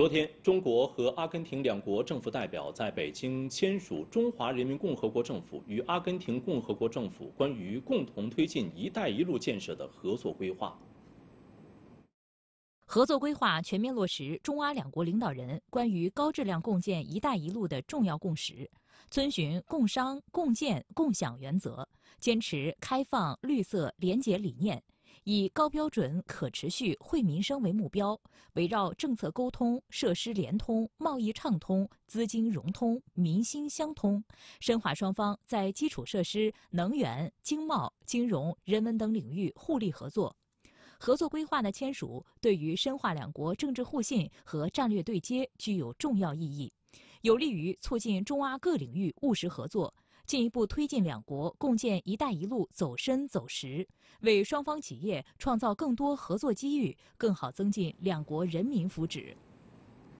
昨天，中国和阿根廷两国政府代表在北京签署《中华人民共和国政府与阿根廷共和国政府关于共同推进“一带一路”建设的合作规划》。合作规划全面落实中阿两国领导人关于高质量共建“一带一路”的重要共识，遵循共商共建共享原则，坚持开放、绿色、廉洁理念。以高标准、可持续、惠民生为目标，围绕政策沟通、设施联通、贸易畅通、资金融通、民心相通，深化双方在基础设施、能源、经贸、金融、人文等领域互利合作。合作规划的签署，对于深化两国政治互信和战略对接具有重要意义，有利于促进中阿各领域务实合作。进一步推进两国共建“一带一路”走深走实，为双方企业创造更多合作机遇，更好增进两国人民福祉。